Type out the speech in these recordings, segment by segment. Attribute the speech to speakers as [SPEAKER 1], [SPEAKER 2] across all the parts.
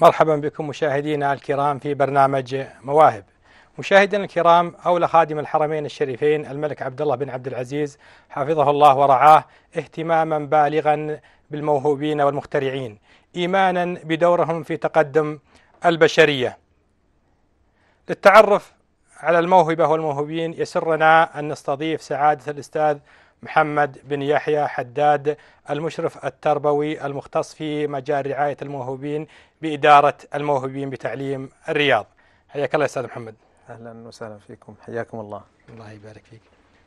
[SPEAKER 1] مرحبا بكم مشاهدينا الكرام في برنامج مواهب. مشاهدينا الكرام اولى خادم الحرمين الشريفين الملك عبد الله بن عبد العزيز حفظه الله ورعاه اهتماما بالغا بالموهوبين والمخترعين، ايمانا بدورهم في تقدم البشريه. للتعرف على الموهبه والموهوبين يسرنا ان نستضيف سعاده الاستاذ محمد بن يحيى حداد المشرف التربوي المختص في مجال رعاية الموهوبين بإدارة الموهوبين بتعليم الرياض حياك الله أستاذ محمد أهلا وسهلا فيكم حياكم الله الله يبارك فيك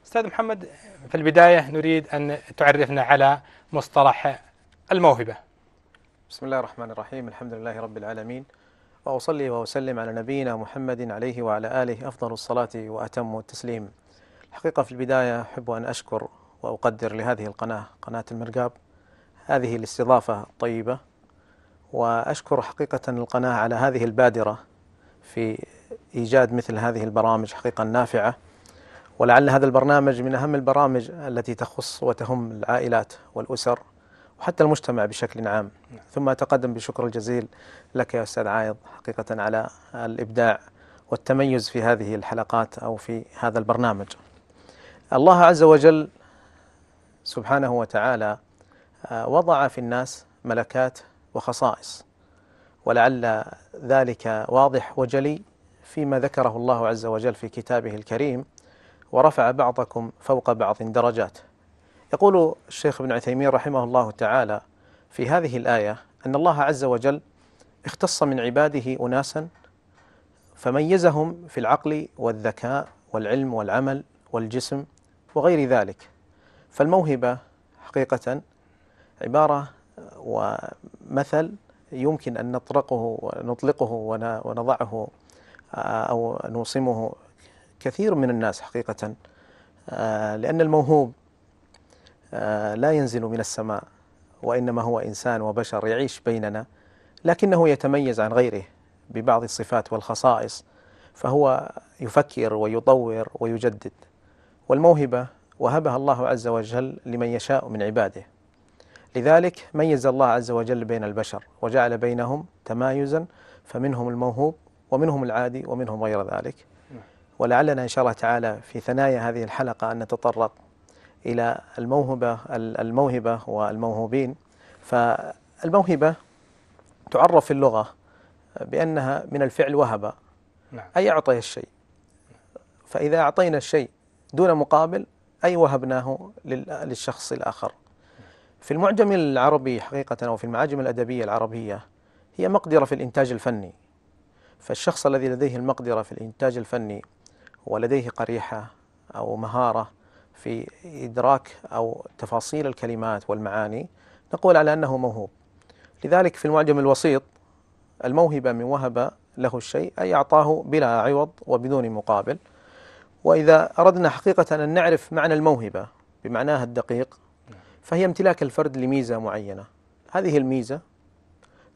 [SPEAKER 1] أستاذ محمد في البداية نريد أن تعرفنا على مصطلح الموهبة
[SPEAKER 2] بسم الله الرحمن الرحيم الحمد لله رب العالمين وأصلي وأسلم على نبينا محمد عليه وعلى آله أفضل الصلاة وأتم التسليم الحقيقة في البداية أحب أن أشكر وأقدر لهذه القناة قناة المرقاب هذه الاستضافة الطيبة وأشكر حقيقة القناة على هذه البادرة في إيجاد مثل هذه البرامج حقيقة النافعة ولعل هذا البرنامج من أهم البرامج التي تخص وتهم العائلات والأسر وحتى المجتمع بشكل عام ثم أتقدم بشكر الجزيل لك يا أستاذ عايض حقيقة على الإبداع والتميز في هذه الحلقات أو في هذا البرنامج الله عز وجل سبحانه وتعالى آه، وضع في الناس ملكات وخصائص ولعل ذلك واضح وجلي فيما ذكره الله عز وجل في كتابه الكريم ورفع بعضكم فوق بعض درجات يقول الشيخ ابن عثيمين رحمه الله تعالى في هذه الآية أن الله عز وجل اختص من عباده أناسا فميزهم في العقل والذكاء والعلم والعمل والجسم وغير ذلك فالموهبة حقيقة عبارة ومثل يمكن أن نطرقه نطلقه ونضعه آه، أو نوصمه كثير من الناس حقيقة آه، لأن الموهوب آه، لا ينزل من السماء وإنما هو إنسان وبشر يعيش بيننا لكنه يتميز عن غيره ببعض الصفات والخصائص فهو يفكر ويطور ويجدد والموهبة وهبها الله عز وجل لمن يشاء من عباده لذلك ميز الله عز وجل بين البشر وجعل بينهم تمايزا فمنهم الموهوب ومنهم العادي ومنهم غير ذلك ولعلنا إن شاء الله تعالى في ثنايا هذه الحلقة أن نتطرق إلى الموهبة الموهبة والموهوبين فالموهبة تعرف في اللغة بأنها من الفعل وهب نعم. أي أعطي الشيء فإذا أعطينا الشيء دون مقابل أي وهبناه للشخص الآخر في المعجم العربي حقيقة أو في المعاجم الأدبية العربية هي مقدرة في الإنتاج الفني فالشخص الذي لديه المقدرة في الإنتاج الفني ولديه قريحة أو مهارة في إدراك أو تفاصيل الكلمات والمعاني نقول على أنه موهوب لذلك في المعجم الوسيط الموهبة من وهب له الشيء أي أعطاه بلا عوض وبدون مقابل وإذا أردنا حقيقة أن نعرف معنى الموهبة بمعناها الدقيق فهي امتلاك الفرد لميزة معينة هذه الميزة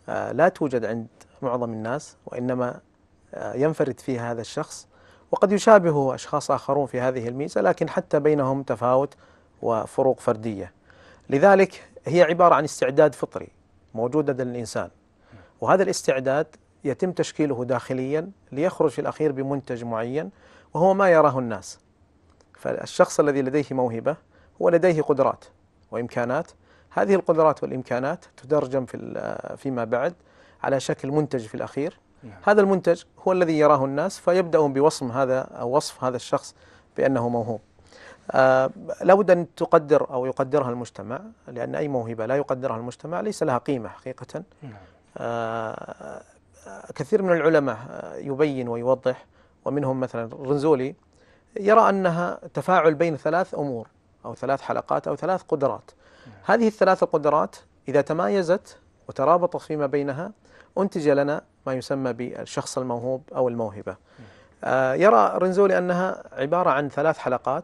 [SPEAKER 2] آه، لا توجد عند معظم الناس وإنما آه، ينفرد فيها هذا الشخص وقد يشابهه أشخاص آخرون في هذه الميزة لكن حتى بينهم تفاوت وفروق فردية لذلك هي عبارة عن استعداد فطري موجود لدى الإنسان وهذا الاستعداد يتم تشكيله داخليا ليخرج في الأخير بمنتج معين وهو ما يراه الناس فالشخص الذي لديه موهبة هو لديه قدرات وإمكانات هذه القدرات والإمكانات تترجم في فيما بعد على شكل منتج في الأخير نعم. هذا المنتج هو الذي يراه الناس فيبدأون بوصم هذا أو وصف هذا الشخص بأنه موهوب آه لابد أن تقدر أو يقدرها المجتمع لأن أي موهبة لا يقدرها المجتمع ليس لها قيمة حقيقة نعم. آه كثير من العلماء يبين ويوضح ومنهم مثلا رنزولي يرى أنها تفاعل بين ثلاث أمور أو ثلاث حلقات أو ثلاث قدرات نعم. هذه الثلاث القدرات إذا تمايزت وترابطت فيما بينها أنتج لنا ما يسمى بالشخص الموهوب أو الموهبة نعم. آه، يرى رنزولي أنها عبارة عن ثلاث حلقات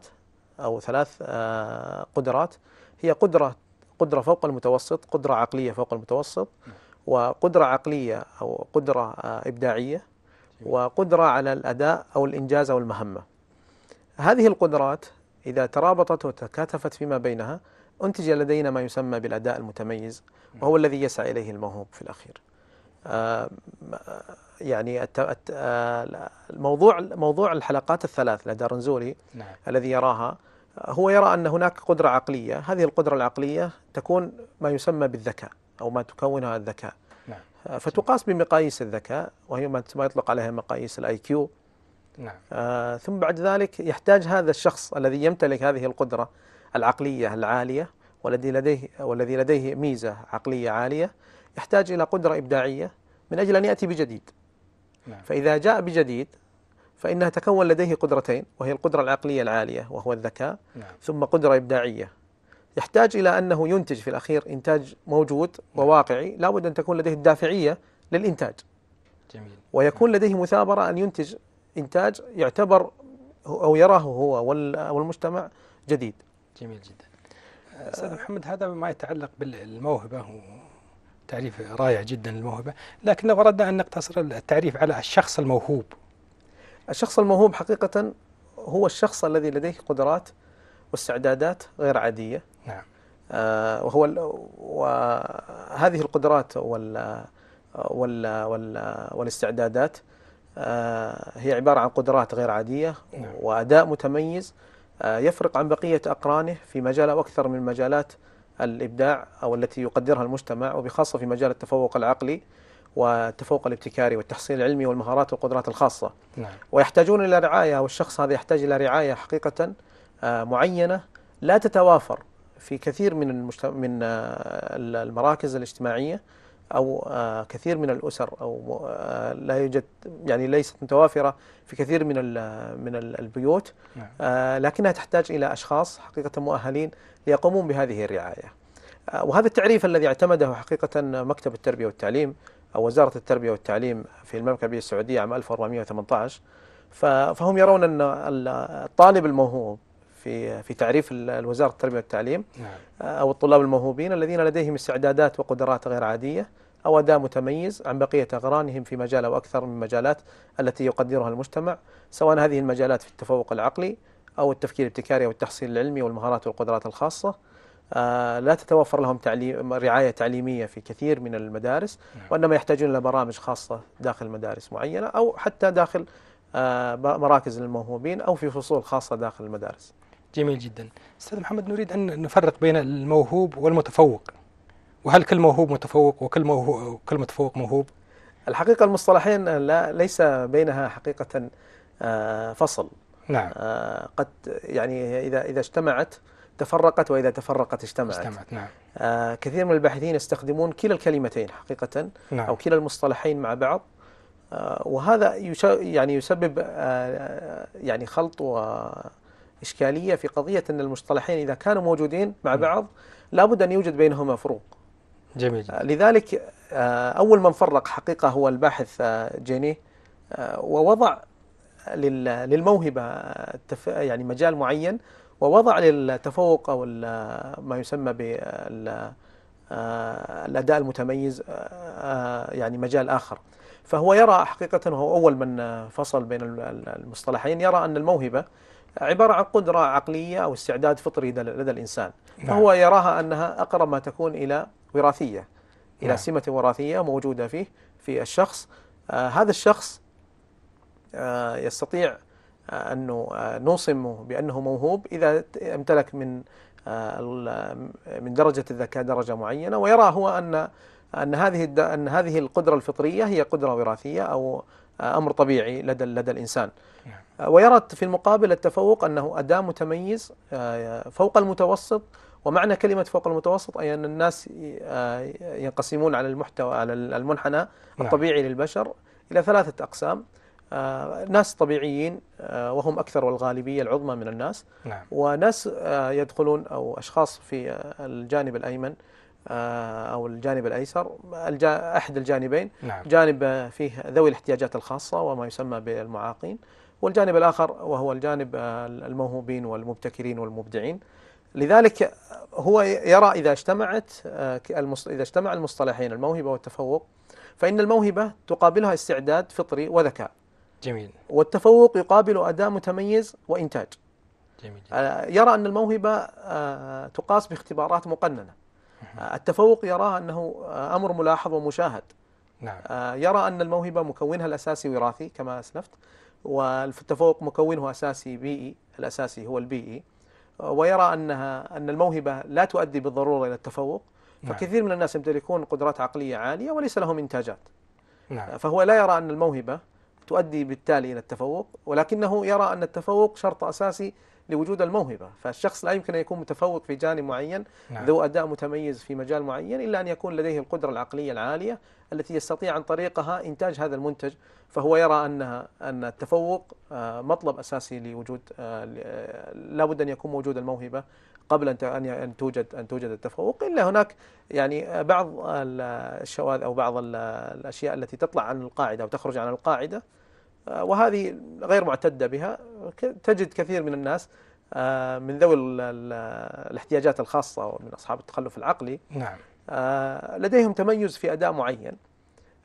[SPEAKER 2] أو ثلاث آه، قدرات هي قدرة قدرة فوق المتوسط قدرة عقلية فوق المتوسط نعم. وقدرة عقلية أو قدرة آه، إبداعية وقدرة على الأداء أو الإنجاز أو المهمة هذه القدرات إذا ترابطت وتكاتفت فيما بينها أنتج لدينا ما يسمى بالأداء المتميز وهو الذي يسعى إليه الموهوب في الأخير آه، يعني آه، الموضوع موضوع الحلقات الثلاث لدى رنزولي نعم. الذي يراها هو يرى أن هناك قدرة عقلية هذه القدرة العقلية تكون ما يسمى بالذكاء أو ما تكونها الذكاء نعم. فتقاس بمقاييس الذكاء وهي ما يطلق عليها مقاييس الاي كيو نعم. آه ثم بعد ذلك يحتاج هذا الشخص الذي يمتلك هذه القدرة العقلية العالية والذي لديه والذي لديه ميزة عقلية عالية يحتاج إلى قدرة إبداعية من أجل أن يأتي بجديد نعم. فإذا جاء بجديد فإنها تكون لديه قدرتين وهي القدرة العقلية العالية وهو الذكاء نعم. ثم قدرة إبداعية يحتاج إلى أنه ينتج في الأخير إنتاج موجود وواقعي لابد أن تكون لديه الدافعية للإنتاج جميل. ويكون لديه مثابرة أن ينتج إنتاج يعتبر أو يراه هو والمجتمع
[SPEAKER 1] جديد جميل جدا أستاذ محمد هذا ما يتعلق بالموهبة تعريف رائع جدا للموهبة لكن لو أردنا أن نقتصر التعريف على الشخص الموهوب الشخص الموهوب حقيقة هو الشخص الذي لديه قدرات
[SPEAKER 2] واستعدادات غير عادية نعم آه، وهو وهذه القدرات وال وال وال والاستعدادات آه، هي عبارة عن قدرات غير عادية نعم. وأداء متميز آه، يفرق عن بقية أقرانه في مجال أو أكثر من مجالات الإبداع أو التي يقدرها المجتمع وبخاصة في مجال التفوق العقلي والتفوق الابتكاري والتحصيل العلمي والمهارات والقدرات الخاصة نعم. ويحتاجون إلى رعاية والشخص هذا يحتاج إلى رعاية حقيقة معينة لا تتوافر في كثير من المجت... من آه، المراكز الاجتماعية أو آه، كثير من الأسر أو آه، لا يوجد يعني ليست متوافرة في كثير من من البيوت نعم. لكنها تحتاج إلى أشخاص حقيقة مؤهلين ليقومون بهذه الرعاية وهذا التعريف الذي اعتمده حقيقة مكتب التربية والتعليم أو وزارة التربية والتعليم في المملكة العربية السعودية عام 1418 فهم يرون أن الطالب الموهوب في في تعريف الوزارة التربية والتعليم نعم. آه، أو الطلاب الموهوبين الذين لديهم استعدادات وقدرات غير عادية أو أداء متميز عن بقية أقرانهم في مجال أو أكثر من مجالات التي يقدرها المجتمع سواء هذه المجالات في التفوق العقلي أو التفكير الابتكاري والتحصيل العلمي والمهارات والقدرات الخاصة آه، لا تتوفر لهم تعليم رعاية تعليمية في كثير من المدارس نعم. وإنما يحتاجون إلى برامج خاصة داخل مدارس معينة أو حتى داخل آه، مراكز للموهوبين أو في فصول خاصة داخل المدارس
[SPEAKER 1] جميل جدا استاذ محمد نريد ان نفرق بين الموهوب والمتفوق وهل كل موهوب متفوق وكل موهوب كل متفوق موهوب الحقيقه المصطلحين لا ليس بينها
[SPEAKER 2] حقيقه آه، فصل نعم آه، قد يعني اذا اذا اجتمعت تفرقت واذا تفرقت اجتمعت اجتمعت نعم آه كثير من الباحثين يستخدمون كلا الكلمتين حقيقه نعم. او كلا المصطلحين مع بعض آه وهذا يعني يسبب آه،, آه يعني خلط و إشكالية في قضية أن المصطلحين إذا كانوا موجودين مع نعم. بعض لابد أن يوجد بينهما فروق جميل آه، لذلك آه، أول من فرق حقيقة هو الباحث آه، جيني ووضع للموهبة يعني مجال معين ووضع للتفوق أو ما يسمى بالأداء المتميز يعني مجال آخر فهو يرى حقيقة هو أول من فصل بين المصطلحين يرى أن الموهبة عبارة عن قدرة عقلية أو استعداد فطري لدى الإنسان نعم. فهو يراها أنها أقرب ما تكون إلى وراثية إلى نعم. سمة وراثية موجودة فيه في الشخص آه هذا الشخص آه يستطيع آه أنه آه، نوصمه بأنه موهوب إذا امتلك من آه من درجة الذكاء درجة معينة ويرى هو أن أن هذه أن هذه القدرة الفطرية هي قدرة وراثية أو آه، أمر طبيعي لدى لدى الإنسان. نعم. ويرى في المقابل التفوق أنه أداة متميز آه، فوق المتوسط ومعنى كلمة فوق المتوسط أي أن الناس آه، ينقسمون على المحتوى على المنحنى نعم. الطبيعي للبشر إلى ثلاثة أقسام آه، ناس طبيعيين وهم أكثر والغالبية العظمى من الناس نعم. وناس يدخلون أو أشخاص في الجانب الأيمن أو الجانب الأيسر أحد الجانبين نعم. جانب فيه ذوي الاحتياجات الخاصة وما يسمى بالمعاقين والجانب الآخر وهو الجانب آه، الموهوبين والمبتكرين والمبدعين لذلك هو يرى إذا اجتمعت آه، إذا اجتمع المصطلحين الموهبة والتفوق فإن الموهبة تقابلها استعداد فطري وذكاء جميل والتفوق يقابل أداء متميز وإنتاج جميل. آه، يرى أن الموهبة تقاس باختبارات مقننة التفوق يراه أنه أمر ملاحظ ومشاهد نعم. يرى أن الموهبة مكونها الأساسي وراثي كما أسلفت والتفوق مكونه أساسي بيئي الأساسي هو البيئي آه، ويرى أنها أن الموهبة لا تؤدي بالضرورة إلى التفوق نعم. فكثير من الناس يمتلكون قدرات عقلية عالية وليس لهم إنتاجات نعم. آه، فهو لا يرى أن الموهبة تؤدي بالتالي إلى التفوق ولكنه يرى أن التفوق شرط أساسي لوجود الموهبة فالشخص لا يمكن أن يكون متفوق في جانب معين نعم. ذو أداء متميز في مجال معين إلا أن يكون لديه القدرة العقلية العالية التي يستطيع عن طريقها إنتاج هذا المنتج فهو يرى أنها أن التفوق آه، مطلب أساسي لوجود آه، لابد أن يكون موجود الموهبة قبل أن أن توجد أن توجد التفوق إلا هناك يعني بعض الشواذ أو بعض الأشياء التي تطلع عن القاعدة أو تخرج عن القاعدة آه، وهذه غير معتدة بها تجد كثير من الناس آه، من ذوي الاحتياجات الخاصة ومن أصحاب التخلف العقلي نعم. آه، لديهم تميز في أداء معين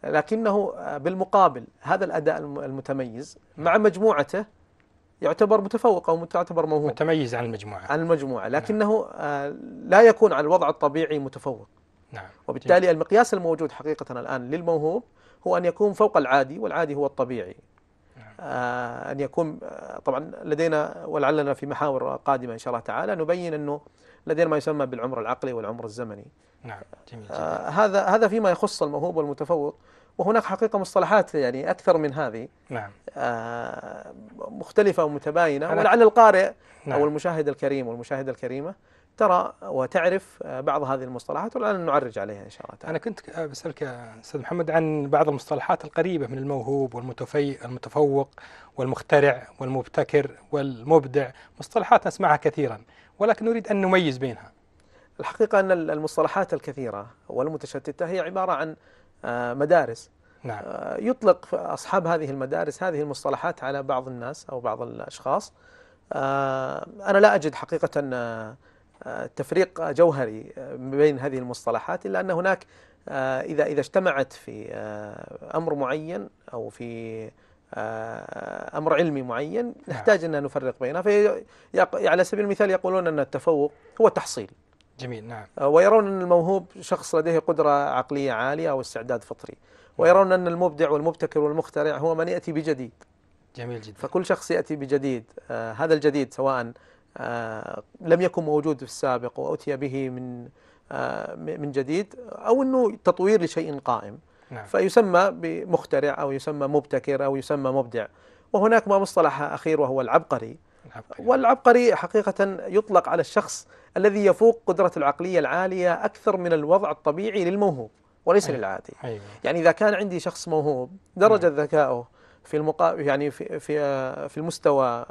[SPEAKER 2] لكنه بالمقابل هذا الأداء المتميز مع نعم. مجموعته يعتبر متفوق أو تعتبر موهوب متميز عن المجموعة عن المجموعة نعم. لكنه نعم. لا يكون على الوضع الطبيعي متفوق نعم. وبالتالي جميل. المقياس الموجود حقيقة الآن للموهوب هو أن يكون فوق العادي والعادي هو الطبيعي آه، أن يكون آه، طبعا لدينا ولعلنا في محاور قادمة إن شاء الله تعالى نبين أنه لدينا ما يسمى بالعمر العقلي والعمر الزمني
[SPEAKER 1] نعم جميل,
[SPEAKER 2] جدا. آه هذا هذا فيما يخص الموهوب والمتفوق وهناك حقيقة مصطلحات يعني أكثر من هذه نعم آه مختلفة ومتباينة ولعل القارئ نعم. أو المشاهد الكريم والمشاهدة الكريمة ترى وتعرف آه، بعض هذه المصطلحات والآن نعرج عليها إن شاء الله
[SPEAKER 1] تعالى أنا كنت آه، بسألك آه، أستاذ محمد عن بعض المصطلحات القريبة من الموهوب والمتفي المتفوق والمخترع والمبتكر والمبدع مصطلحات نسمعها كثيرا ولكن نريد أن نميز بينها الحقيقة أن المصطلحات الكثيرة والمتشتتة هي
[SPEAKER 2] عبارة عن مدارس نعم. يطلق أصحاب هذه المدارس هذه المصطلحات على بعض الناس أو بعض الأشخاص أنا لا أجد حقيقة تفريق جوهري بين هذه المصطلحات إلا أن هناك آه، إذا إذا اجتمعت في آه، أمر معين أو في آه، أمر علمي معين نعم. نحتاج أن نفرق بينها في على سبيل المثال يقولون أن التفوق هو تحصيل جميل نعم ويرون أن الموهوب شخص لديه قدرة عقلية عالية أو استعداد فطري ويرون أن المبدع والمبتكر والمخترع هو من يأتي بجديد جميل جدا فكل شخص يأتي بجديد هذا الجديد سواء آه، لم يكن موجود في السابق وأتي به من آه، من جديد أو أنه تطوير لشيء قائم نعم. فيسمى بمخترع أو يسمى مبتكر أو يسمى مبدع وهناك ما مصطلح أخير وهو العبقري العبقري. والعبقري حقيقة يطلق على الشخص الذي يفوق قدرة العقلية العالية أكثر من الوضع الطبيعي للموهوب وليس أيوة. للعادي أيوة. يعني إذا كان عندي شخص موهوب درجة نعم. ذكائه في المقا... يعني في في في المستوى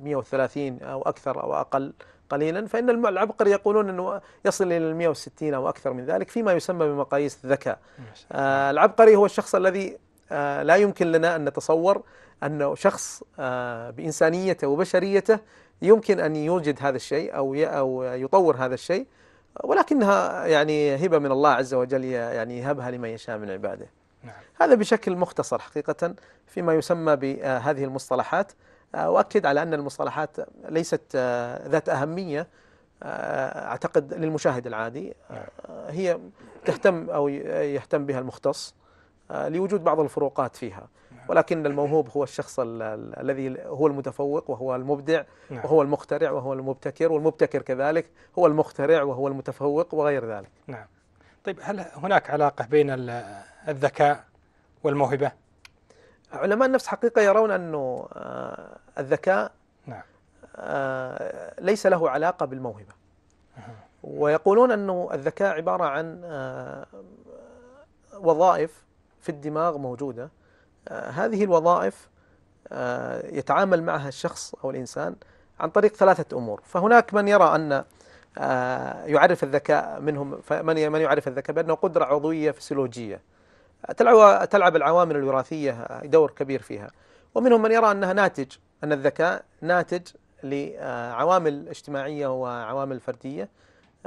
[SPEAKER 2] 130 او اكثر او اقل قليلا فان العبقري يقولون انه يصل الى 160 او اكثر من ذلك فيما يسمى بمقاييس الذكاء. آه العبقري هو الشخص الذي آه لا يمكن لنا ان نتصور انه شخص آه بانسانيته وبشريته يمكن ان يوجد هذا الشيء او او يطور هذا الشيء ولكنها يعني هبه من الله عز وجل يعني يهبها لمن يشاء من عباده. نعم. هذا بشكل مختصر حقيقة فيما يسمى بهذه آه، المصطلحات آه، وأكد على أن المصطلحات ليست آه، ذات أهمية أعتقد للمشاهد العادي نعم. هي تهتم أو يهتم بها المختص لوجود بعض الفروقات فيها نعم. ولكن الموهوب هو الشخص الذي هو المتفوق وهو المبدع نعم. وهو المخترع وهو المبتكر والمبتكر كذلك هو المخترع وهو المتفوق وغير ذلك
[SPEAKER 1] نعم طيب هل هناك علاقة بين الذكاء والموهبة علماء النفس حقيقة يرون
[SPEAKER 2] أنه آه، الذكاء نعم. آه، ليس له علاقة بالموهبة ويقولون أنه الذكاء عبارة عن آه، وظائف في الدماغ موجودة هذه الوظائف يتعامل معها الشخص أو الإنسان عن طريق ثلاثة أمور فهناك من يرى أن يعرف الذكاء منهم من يعرف الذكاء بأنه قدرة عضوية فسيولوجية تلعب تلعب العوامل الوراثيه دور كبير فيها ومنهم من يرى انها ناتج ان الذكاء ناتج لعوامل اجتماعيه وعوامل فرديه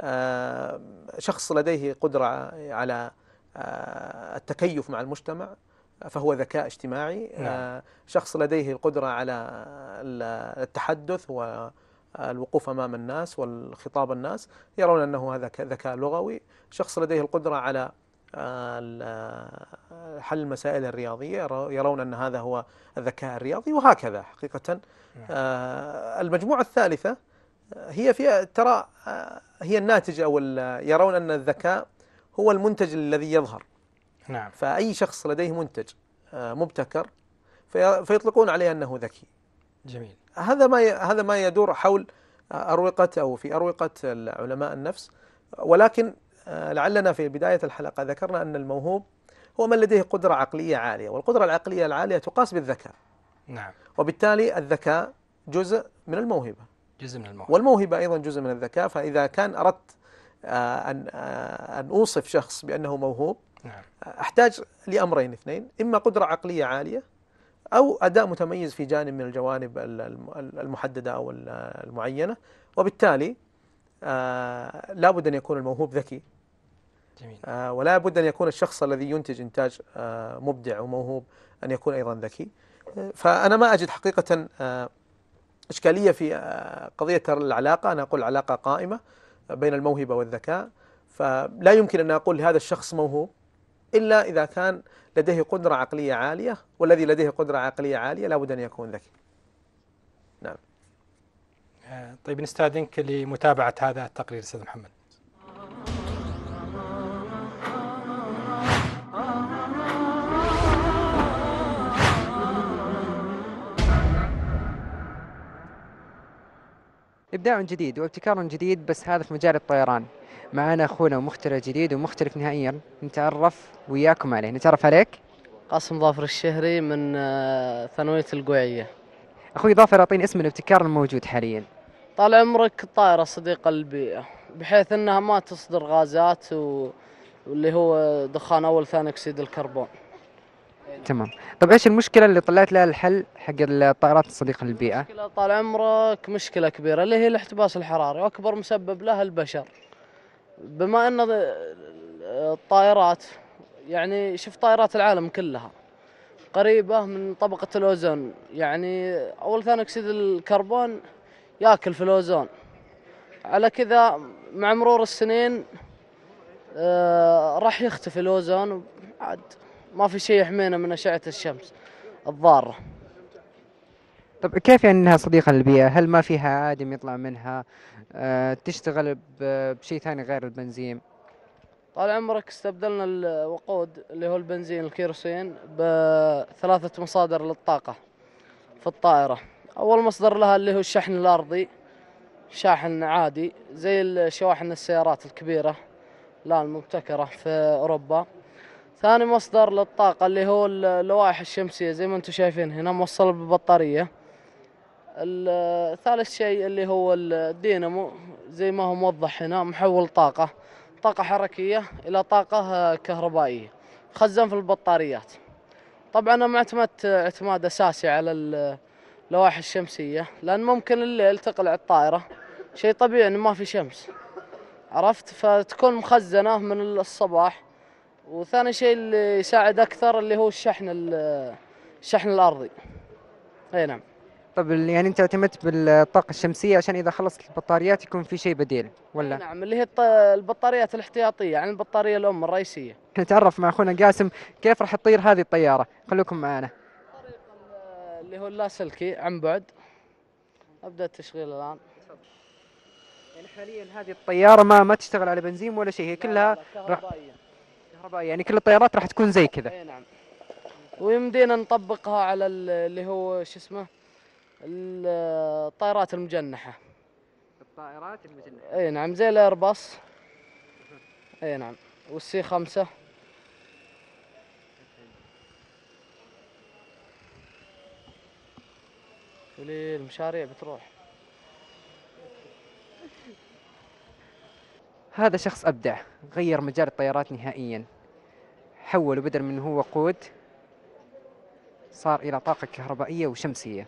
[SPEAKER 2] آه، شخص لديه قدره على آه، التكيف مع المجتمع فهو ذكاء اجتماعي آه، نعم. شخص لديه القدرة على التحدث والوقوف أمام الناس والخطاب الناس يرون أنه هذا ذكاء لغوي شخص لديه القدرة على حل المسائل الرياضية يرون أن هذا هو الذكاء الرياضي وهكذا حقيقة نعم. آه، المجموعة الثالثة هي في ترى آه، هي الناتج أو يرون أن الذكاء هو المنتج الذي يظهر نعم فأي شخص لديه منتج آه، مبتكر فيطلقون عليه أنه ذكي جميل هذا ما هذا ما يدور حول أروقة أو في أروقة علماء النفس ولكن آه، لعلنا في بداية الحلقة ذكرنا أن الموهوب هو من لديه قدرة عقلية عالية والقدرة العقلية العالية تقاس بالذكاء نعم وبالتالي الذكاء جزء من الموهبة جزء من الموهبة والموهبة أيضا جزء من الذكاء فإذا كان أردت آه، أن آه، أن أوصف شخص بأنه موهوب نعم. أحتاج لأمرين اثنين إما قدرة عقلية عالية أو أداء متميز في جانب من الجوانب المحددة أو المعينة وبالتالي لابد أن يكون الموهوب ذكي آه ولا بد أن يكون الشخص الذي ينتج إنتاج آه مبدع وموهوب أن يكون أيضا ذكي آه، فأنا ما أجد حقيقة آه إشكالية في آه قضية العلاقة أنا أقول علاقة قائمة بين الموهبة والذكاء فلا يمكن أن أقول لهذا الشخص موهوب إلا إذا كان لديه قدرة عقلية عالية والذي لديه قدرة عقلية عالية لا بد أن
[SPEAKER 1] يكون ذكي نعم آه، طيب نستاذنك لمتابعة هذا التقرير أستاذ محمد
[SPEAKER 3] ابداع جديد وابتكار جديد بس هذا في مجال الطيران معنا اخونا ومخترع جديد ومختلف نهائيا نتعرف وياكم عليه نتعرف عليك قاسم ظافر الشهري من آه، ثانويه القوعيه اخوي ظافر اعطيني اسم الابتكار الموجود حاليا
[SPEAKER 4] طال عمرك الطائره صديقه للبيئه بحيث انها ما تصدر غازات واللي هو دخان اول ثاني اكسيد الكربون
[SPEAKER 3] تمام طب ايش المشكله اللي طلعت لها الحل حق الطائرات الصديقه للبيئه مشكله
[SPEAKER 4] طال عمرك مشكله كبيره اللي هي الاحتباس الحراري واكبر مسبب لها البشر بما ان الطائرات يعني شوف طائرات العالم كلها قريبه من طبقه الاوزون يعني اول ثاني اكسيد الكربون ياكل في الاوزون على كذا مع مرور السنين آه راح يختفي الاوزون عاد ما في شيء يحمينا من أشعة الشمس الضارة
[SPEAKER 3] طب كيف يعني انها صديقه للبيئه؟ هل ما فيها ادم يطلع منها؟ أه تشتغل بشيء ثاني غير البنزين؟
[SPEAKER 4] طال عمرك استبدلنا الوقود اللي هو البنزين الكيروسين بثلاثة مصادر للطاقة في الطائرة أول مصدر لها اللي هو الشحن الأرضي شاحن عادي زي شواحن السيارات الكبيرة لا المبتكرة في أوروبا ثاني مصدر للطاقة اللي هو اللوائح الشمسية زي ما انتم شايفين هنا موصل ببطارية ثالث شيء اللي هو الدينامو زي ما هو موضح هنا محول طاقة طاقة حركية إلى طاقة آه، كهربائية خزن في البطاريات طبعا أنا ما اعتمدت اعتماد أساسي على اللوائح الشمسية لأن ممكن الليل تقلع الطائرة شيء طبيعي إنه ما في شمس عرفت فتكون مخزنة من الصباح وثاني شيء اللي يساعد اكثر اللي هو الشحن الشحن الارضي اي نعم
[SPEAKER 3] طب يعني انت اعتمدت بالطاقه الشمسيه عشان اذا خلصت البطاريات يكون في شيء بديل ولا
[SPEAKER 4] نعم اللي هي البطاريات الاحتياطيه عن يعني البطاريه الام الرئيسيه
[SPEAKER 3] نتعرف مع اخونا قاسم كيف راح تطير هذه الطياره خلوكم معنا اللي هو اللاسلكي عن بعد
[SPEAKER 4] ابدا التشغيل الان يعني حاليا هذه الطياره ما
[SPEAKER 3] ما تشتغل على بنزين ولا شيء هي كلها لا لا كهربائية يعني كل الطيارات راح تكون زي كذا اي
[SPEAKER 4] نعم ويمدينا نطبقها على اللي هو شو اسمه الطائرات المجنحة
[SPEAKER 3] الطائرات المجنحة
[SPEAKER 4] اي نعم زي الايرباص اي نعم والسي خمسة المشاريع بتروح
[SPEAKER 3] هذا شخص أبدع غير مجال الطيارات نهائيا حول بدل من هو وقود صار إلى طاقة كهربائية وشمسية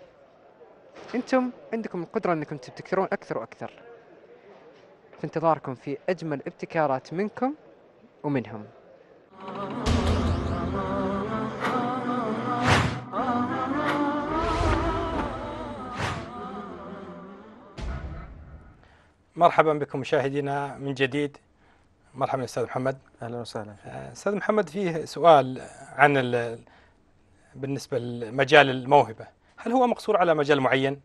[SPEAKER 3] أنتم عندكم القدرة أنكم تبتكرون أكثر وأكثر في انتظاركم في أجمل ابتكارات منكم ومنهم
[SPEAKER 1] مرحبا بكم مشاهدينا من جديد مرحبا استاذ محمد اهلا وسهلا آه، استاذ محمد فيه سؤال عن بالنسبه لمجال الموهبه هل هو مقصور على مجال معين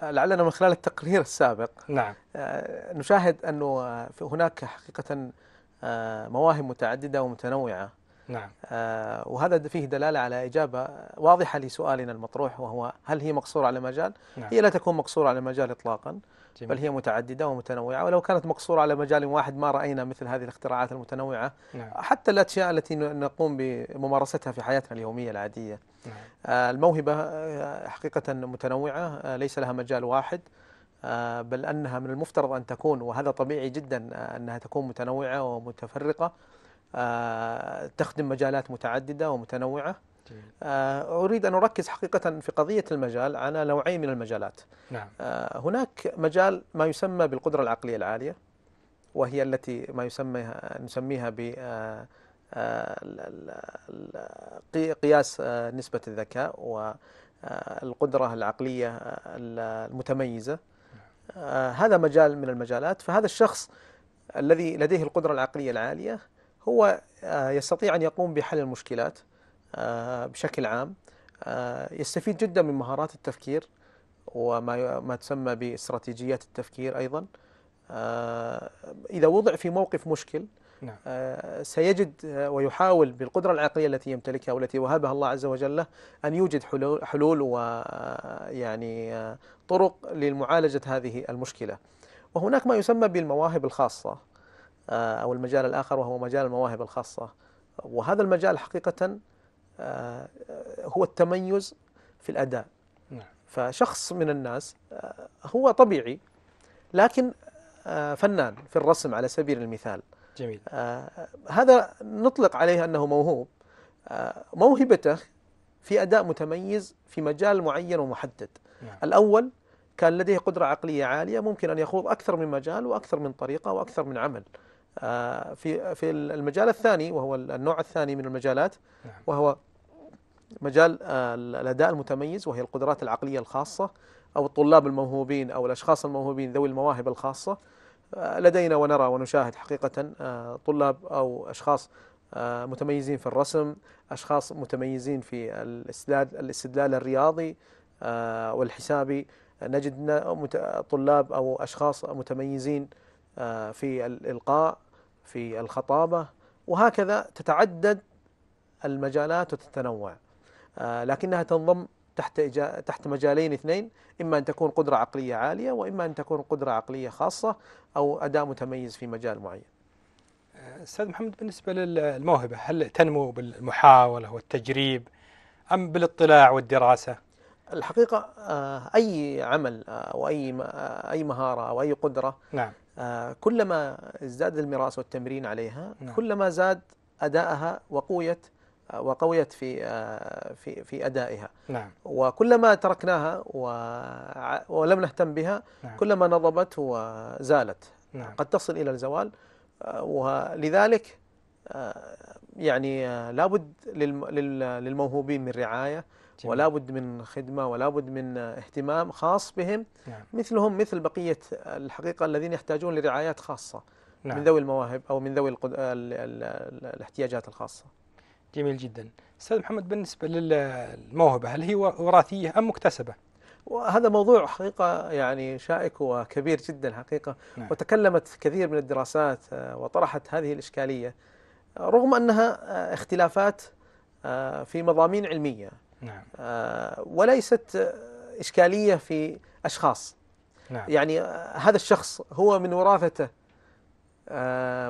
[SPEAKER 1] آه، لعلنا من خلال التقرير السابق نعم
[SPEAKER 2] آه، نشاهد انه هناك حقيقه مواهب متعدده ومتنوعه نعم وهذا فيه دلاله على اجابه واضحه لسؤالنا المطروح وهو هل هي مقصوره على مجال؟ نعم. هي لا تكون مقصوره على مجال اطلاقا جميل. بل هي متعددة ومتنوعة ولو كانت مقصورة على مجال واحد ما رأينا مثل هذه الاختراعات المتنوعة نعم. حتى الأشياء التي نقوم بممارستها في حياتنا اليومية العادية نعم. آه، الموهبة آه، حقيقة متنوعة آه، ليس لها مجال واحد بل أنها من المفترض أن تكون وهذا طبيعي جدا أنها تكون متنوعة ومتفرقة تخدم مجالات متعددة ومتنوعة آه، أريد أن أركز حقيقة في قضية المجال على نوعين من المجالات نعم. آه، هناك مجال ما يسمى بالقدرة العقلية العالية وهي التي ما يسميها نسميها ب آه، قياس نسبة الذكاء والقدرة العقلية المتميزة هذا مجال من المجالات فهذا الشخص الذي لديه القدرة العقلية العالية هو يستطيع أن يقوم بحل المشكلات آه، بشكل عام آه، يستفيد جدا من مهارات التفكير وما ما تسمى باستراتيجيات التفكير ايضا آه، اذا وضع في موقف مشكل نعم. سيجد ويحاول بالقدرة العقلية التي يمتلكها والتي وهبها الله عز وجل له أن يوجد حلول, حلول ويعني طرق لمعالجة هذه المشكلة وهناك ما يسمى بالمواهب الخاصة أو المجال الآخر وهو مجال المواهب الخاصة وهذا المجال حقيقة آه، هو التميز في الأداء نعم. فشخص من الناس آه، هو طبيعي لكن آه، فنان في الرسم على سبيل المثال جميل هذا نطلق عليه أنه موهوب موهبته في أداء متميز في مجال معين ومحدد نعم. الأول كان لديه قدرة عقلية عالية ممكن أن يخوض أكثر من مجال وأكثر من طريقة وأكثر من عمل في في المجال الثاني وهو النوع الثاني من المجالات نعم. وهو مجال آه، الأداء المتميز وهي القدرات العقلية الخاصة أو الطلاب الموهوبين أو الأشخاص الموهوبين ذوي المواهب الخاصة آه، لدينا ونرى ونشاهد حقيقة آه، طلاب أو أشخاص متميزين في الرسم أشخاص متميزين في الاستدلال, الاستدلال الرياضي والحسابي نجد طلاب أو أشخاص متميزين في الإلقاء في الخطابة وهكذا تتعدد المجالات وتتنوع آه، لكنها تنضم تحت تحت مجالين اثنين إما أن تكون قدرة عقلية عالية وإما أن تكون قدرة عقلية خاصة أو أداء متميز في مجال معين
[SPEAKER 1] آه، أستاذ محمد بالنسبة للموهبة هل تنمو بالمحاولة والتجريب أم بالاطلاع والدراسة؟ الحقيقة آه، أي عمل أو
[SPEAKER 2] أي أي مهارة أو أي قدرة نعم. كلما ازداد المراس والتمرين عليها نعم. كلما زاد أدائها وقوية وقويت في آه، في في ادائها نعم. وكلما تركناها ولم نهتم بها نعم. كلما نضبت وزالت نعم. قد تصل الى الزوال آه، ولذلك آه، يعني لابد للموهوبين من رعايه جميل. ولا بد من خدمه ولا بد من اهتمام خاص بهم نعم. مثلهم مثل بقيه الحقيقه الذين يحتاجون لرعايات خاصه نعم. من ذوي المواهب او من ذوي الاحتياجات
[SPEAKER 1] الخاصه جميل جدا استاذ محمد بالنسبه للموهبه هل هي وراثيه ام مكتسبه وهذا موضوع حقيقة يعني شائك وكبير جدا حقيقة
[SPEAKER 2] نعم. وتكلمت كثير من الدراسات آه، وطرحت هذه الإشكالية رغم أنها آه، اختلافات آه، في مضامين علمية نعم. وليست إشكالية في أشخاص نعم. يعني هذا الشخص هو من وراثته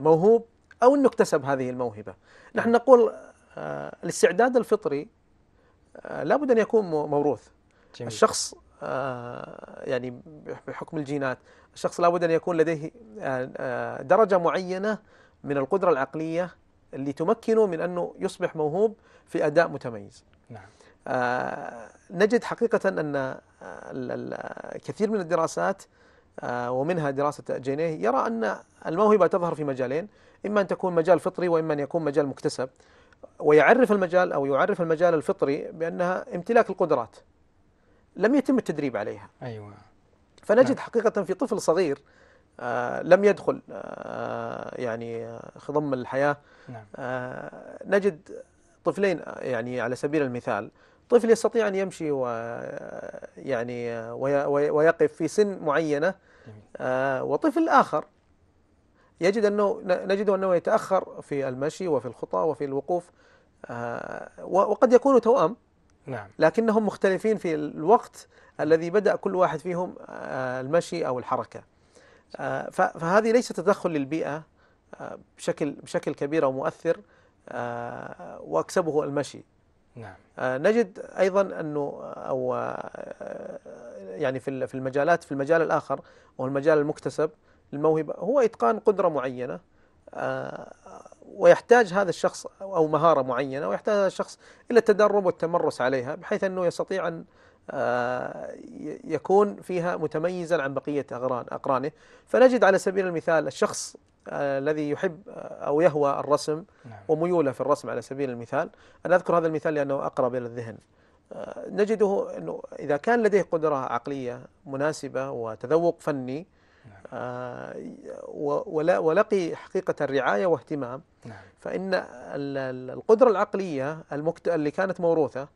[SPEAKER 2] موهوب أو أنه اكتسب هذه الموهبة نحن نعم. نقول آه، الاستعداد الفطري آه، لابد ان يكون موروث جميل. الشخص آه، يعني بحكم الجينات الشخص لابد ان يكون لديه درجه معينه من القدره العقليه اللي تمكنه من انه يصبح موهوب في اداء متميز. نعم. نجد حقيقه ان كثير من الدراسات ومنها دراسه جينيه يرى ان الموهبه تظهر في مجالين، اما ان تكون مجال فطري واما ان يكون مجال مكتسب. ويعرف المجال أو يعرف المجال الفطري بأنها امتلاك القدرات لم يتم التدريب عليها أيوة فنجد نعم. حقيقة في طفل صغير آه لم يدخل آه يعني آه، خضم الحياة نعم. آه نجد طفلين آه، يعني على سبيل المثال طفل يستطيع أن يمشي ويعني آه، ويقف في سن معينة وطفل آخر يجد أنه نجده أنه يتأخر في المشي وفي الخطى وفي الوقوف آه، وقد يكون توأم نعم لكنهم مختلفين في الوقت الذي بدأ كل واحد فيهم آه، المشي أو الحركة آه، فهذه ليست تدخل للبيئة بشكل بشكل كبير أو مؤثر وأكسبه المشي نعم نجد أيضا أنه أو يعني في المجالات في المجال الآخر والمجال المجال المكتسب الموهبة هو إتقان قدرة معينة آه، ويحتاج هذا الشخص أو مهارة معينة ويحتاج هذا الشخص إلى التدرب والتمرس عليها بحيث أنه يستطيع أن آه، يكون فيها متميزا عن بقية أقرانه فنجد على سبيل المثال الشخص آه، الذي يحب أو يهوى الرسم نعم. وميوله في الرسم على سبيل المثال أنا أذكر هذا المثال لأنه أقرب إلى الذهن نجده أنه إذا كان لديه قدرة عقلية مناسبة وتذوق فني آه، ولقي حقيقة الرعاية واهتمام نعم. فإن القدرة العقلية اللي كانت موروثة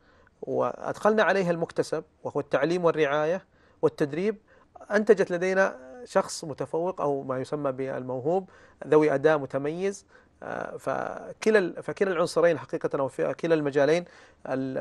[SPEAKER 2] وأدخلنا عليها المكتسب وهو التعليم والرعاية والتدريب أنتجت لدينا شخص متفوق أو ما يسمى بالموهوب ذوي أداء متميز فكلا فكلا العنصرين حقيقة أو في كلا المجالين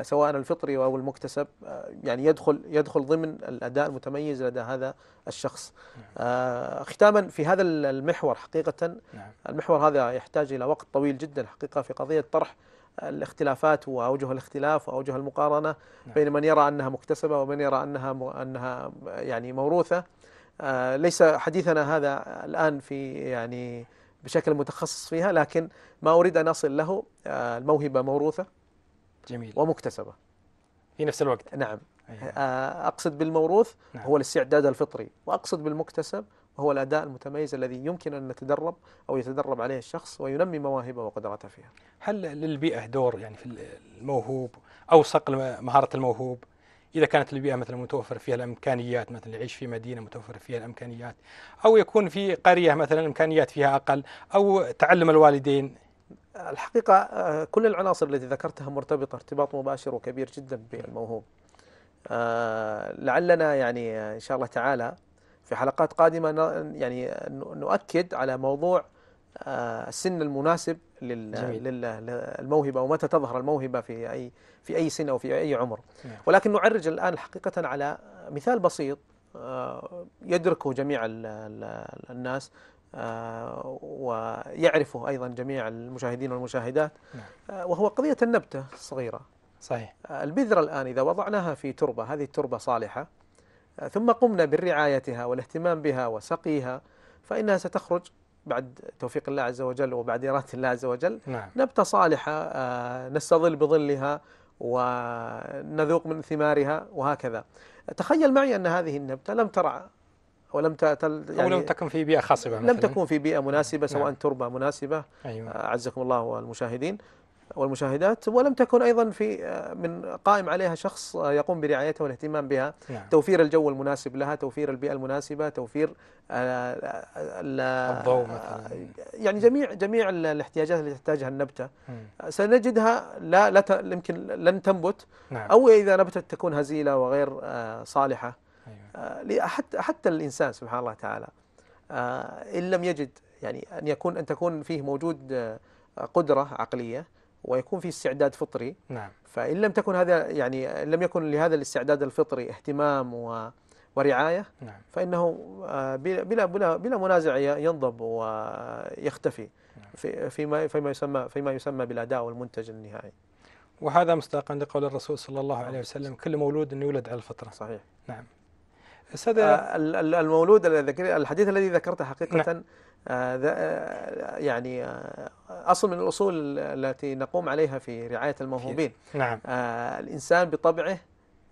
[SPEAKER 2] سواء الفطري أو المكتسب آه، يعني يدخل يدخل ضمن الأداء المتميز لدى هذا الشخص نعم. آه، ختاما في هذا المحور حقيقة نعم. المحور هذا يحتاج إلى وقت طويل جدا حقيقة في قضية طرح الاختلافات واوجه الاختلاف واوجه المقارنه نعم. بين من يرى انها مكتسبه ومن يرى انها انها يعني موروثه آه، ليس حديثنا هذا الان في يعني بشكل متخصص فيها لكن ما أريد أن أصل له آه، الموهبة موروثة جميل ومكتسبة في نفس الوقت نعم أيوة. آه، أقصد بالموروث نعم. هو الاستعداد الفطري وأقصد بالمكتسب وهو الأداء المتميز الذي يمكن أن نتدرب أو يتدرب عليه الشخص وينمي مواهبه وقدراته فيها
[SPEAKER 1] هل للبيئة دور يعني في الموهوب أو صقل مهارة الموهوب إذا كانت البيئة مثلا متوفر فيها الإمكانيات مثلا يعيش في مدينة متوفر فيها الإمكانيات أو يكون في قرية مثلا الإمكانيات فيها أقل أو تعلم الوالدين الحقيقة
[SPEAKER 2] آه، كل العناصر التي ذكرتها مرتبطة ارتباط مباشر وكبير جدا بالموهوب آه، لعلنا يعني آه، إن شاء الله تعالى في حلقات قادمة يعني نؤكد على موضوع آه، السن المناسب للموهبة ومتى تظهر الموهبة في أي في أي سن أو في أي عمر نعم. ولكن نعرج الآن حقيقة على مثال بسيط آه، يدركه جميع الناس آه، ويعرفه أيضا جميع المشاهدين والمشاهدات نعم. وهو قضية النبتة الصغيرة صحيح البذرة الآن إذا وضعناها في تربة هذه التربة صالحة ثم قمنا برعايتها والاهتمام بها وسقيها فإنها ستخرج بعد توفيق الله عز وجل وبعد إرادة الله عز وجل نعم. نبتة صالحة آه، نستظل بظلها ونذوق من ثمارها وهكذا تخيل معي أن هذه النبتة لم ترعى ولم تتل يعني أو لم تكن
[SPEAKER 1] في بيئة خاصبة مثلا لم تكن
[SPEAKER 2] في بيئة مناسبة سواء نعم. تربة مناسبة أيوة. الله والمشاهدين والمشاهدات ولم تكن أيضا في آه، من قائم عليها شخص آه، يقوم برعايتها والاهتمام بها نعم. توفير الجو المناسب لها توفير البيئة المناسبة توفير آه، الضوء مثلا يعني جميع جميع الاحتياجات التي تحتاجها النبتة سنجدها لا لا يمكن لن تنبت نعم. أو إذا نبتت تكون هزيلة وغير صالحة أيوة. حتى حتى الإنسان سبحان الله تعالى إن لم يجد يعني أن يكون أن تكون فيه موجود قدرة عقلية ويكون في استعداد فطري نعم فإن لم تكن هذا يعني لم يكن لهذا الاستعداد الفطري اهتمام و ورعاية نعم. فإنه آه، بلا, بلا, بلا منازع ينضب ويختفي نعم. في فيما, فيما, يسمى فيما يسمى بالأداء
[SPEAKER 1] والمنتج النهائي وهذا مصداقا لقول الرسول صلى الله عليه نعم. وسلم كل مولود يولد على الفطرة صحيح نعم
[SPEAKER 2] أستاذ آه، المولود الحديث الذي ذكرته حقيقة نعم. آه، يعني أصل من الأصول التي نقوم عليها في رعاية الموهوبين نعم. آه الإنسان بطبعه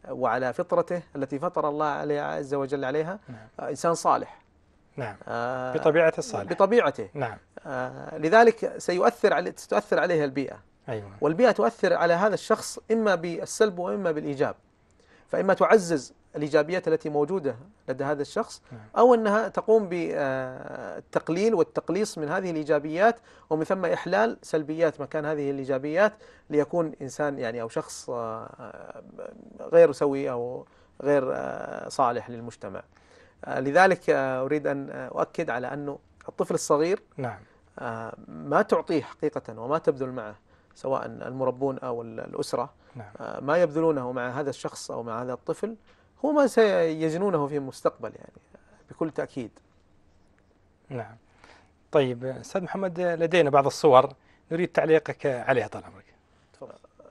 [SPEAKER 2] وعلى فطرته التي فطر الله عليه عز وجل عليها نعم. آه إنسان صالح نعم آه بطبيعة الصالح بطبيعته نعم آه لذلك سيؤثر علي تؤثر عليها البيئة أيوة. والبيئة تؤثر على هذا الشخص إما بالسلب وإما بالإيجاب فإما تعزز الإيجابيات التي موجودة لدى هذا الشخص نعم. أو أنها تقوم بالتقليل آه، والتقليص من هذه الإيجابيات ومن ثم إحلال سلبيات مكان هذه الإيجابيات ليكون إنسان يعني أو شخص آه، آه، غير سوي أو غير صالح للمجتمع لذلك أريد أن أؤكد على أنه الطفل الصغير نعم ما تعطيه حقيقة وما تبذل معه سواء المربون أو الأسرة نعم. ما يبذلونه مع هذا الشخص أو مع هذا الطفل
[SPEAKER 1] هو ما سيجنونه في المستقبل يعني بكل تأكيد نعم طيب أستاذ محمد لدينا بعض الصور نريد تعليقك عليها طال عمرك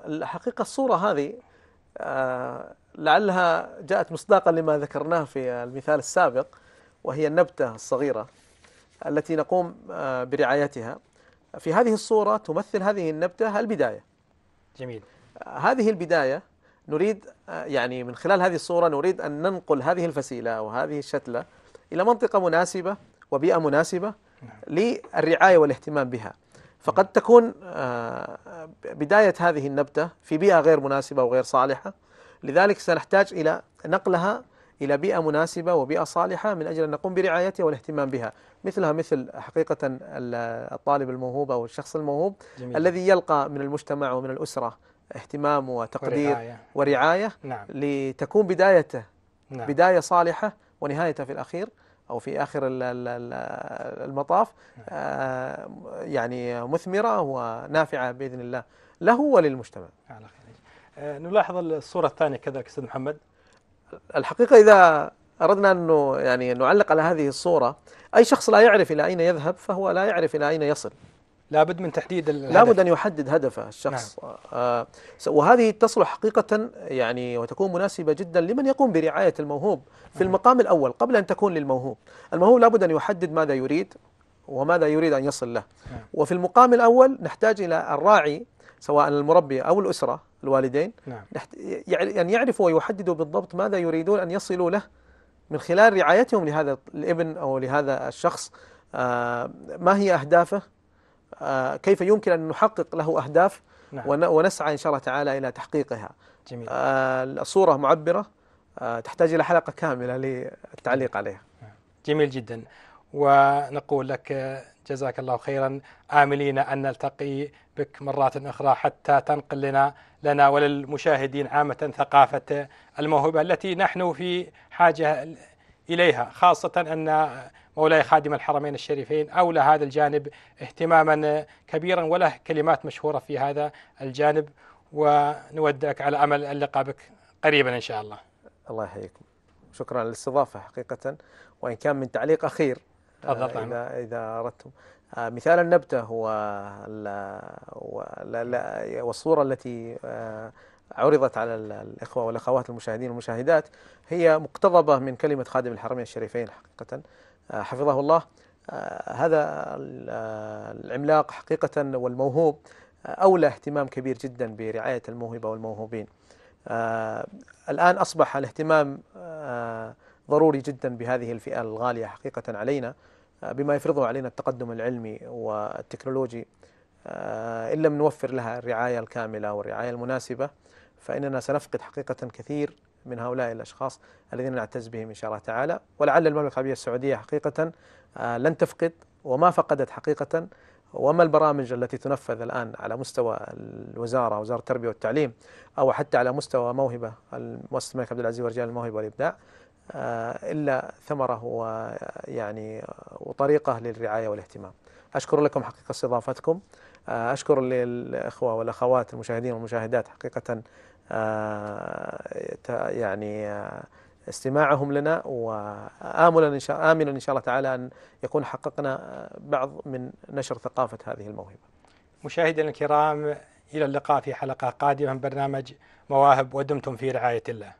[SPEAKER 1] الحقيقة الصورة هذه آه، لعلها
[SPEAKER 2] جاءت مصداقا لما ذكرناه في المثال السابق وهي النبتة الصغيرة التي نقوم آه، برعايتها في هذه الصورة تمثل هذه النبتة البداية جميل آه، هذه البداية نريد آه، يعني من خلال هذه الصورة نريد أن ننقل هذه الفسيلة وهذه الشتلة إلى منطقة مناسبة وبيئة مناسبة نعم. للرعاية والاهتمام بها فقد تكون آه، بداية هذه النبتة في بيئة غير مناسبة وغير صالحة لذلك سنحتاج إلى نقلها إلى بيئة مناسبة وبيئة صالحة من أجل أن نقوم برعايتها والاهتمام بها مثلها مثل حقيقة الطالب الموهوب أو الشخص الموهوب جميل. الذي يلقى من المجتمع ومن الأسرة اهتمام وتقدير ورعاية, ورعاية نعم. لتكون بدايته نعم. بداية صالحة ونهايته في الأخير أو في آخر المطاف نعم. آه، يعني مثمرة ونافعة بإذن الله له وللمجتمع على خير.
[SPEAKER 1] آه، نلاحظ الصورة الثانية كذلك أستاذ محمد
[SPEAKER 2] الحقيقة إذا أردنا أن يعني نعلق على هذه الصورة أي شخص لا يعرف إلى أين يذهب فهو لا يعرف إلى أين يصل لابد من تحديد الهدف. لابد أن يحدد هدفه الشخص نعم. آه وهذه تصلح حقيقة يعني وتكون مناسبة جدا لمن يقوم برعاية الموهوب في نعم. المقام الأول قبل أن تكون للموهوب الموهوب لابد أن يحدد ماذا يريد وماذا يريد أن يصل له نعم. وفي المقام الأول نحتاج إلى الراعي سواء المربي أو الأسرة الوالدين نعم. أن يعرفوا ويحددوا بالضبط ماذا يريدون أن يصلوا له من خلال رعايتهم لهذا الابن أو لهذا الشخص آه ما هي أهدافه آه، كيف يمكن أن نحقق له أهداف نعم. ونسعى إن شاء الله تعالى إلى تحقيقها جميل. آه، الصورة معبرة
[SPEAKER 1] آه، تحتاج إلى حلقة كاملة للتعليق نعم. عليها نعم. جميل جدا ونقول لك جزاك الله خيرا آملين أن نلتقي بك مرات أخرى حتى تنقل لنا لنا وللمشاهدين عامة ثقافة الموهبة التي نحن في حاجة إليها خاصة أن مولاي خادم الحرمين الشريفين أولى هذا الجانب اهتماما كبيرا وله كلمات مشهورة في هذا الجانب ونودعك على أمل اللقاء بك قريبا إن شاء الله الله يحييكم شكرا للاستضافة حقيقة وإن كان من تعليق أخير آه، نعم. إذا,
[SPEAKER 2] إذا أردتم آه، مثال النبتة هو والصورة التي آه، عرضت على الإخوة والأخوات المشاهدين والمشاهدات هي مقتضبة من كلمة خادم الحرمين الشريفين حقيقة آه، حفظه الله هذا آه، العملاق حقيقة والموهوب آه، أولى اهتمام كبير جدا برعاية الموهبة والموهوبين الآن أصبح الاهتمام ضروري جدا بهذه الفئة الغالية حقيقة علينا بما يفرضه علينا التقدم العلمي والتكنولوجي إن لم نوفر لها الرعاية الكاملة والرعاية المناسبة فإننا سنفقد حقيقة كثير من هؤلاء الأشخاص الذين نعتز بهم إن شاء الله تعالى ولعل المملكة العربية السعودية حقيقة آه، لن تفقد وما فقدت حقيقة وما البرامج التي تنفذ الآن على مستوى الوزارة وزارة التربية والتعليم أو حتى على مستوى موهبة مؤسسة الملك عبد العزيز ورجال الموهبة والإبداع آه، إلا ثمرة ويعني آه، وطريقة للرعاية والاهتمام أشكر لكم حقيقة استضافتكم أشكر للإخوة والأخوات المشاهدين والمشاهدات حقيقة آه، يعني آه، استماعهم لنا وآملا إن شاء آمنا إن شاء الله تعالى أن يكون حققنا آه، بعض من نشر ثقافة هذه الموهبة.
[SPEAKER 1] مشاهدينا الكرام إلى اللقاء في حلقة قادمة من برنامج مواهب ودمتم في رعاية الله.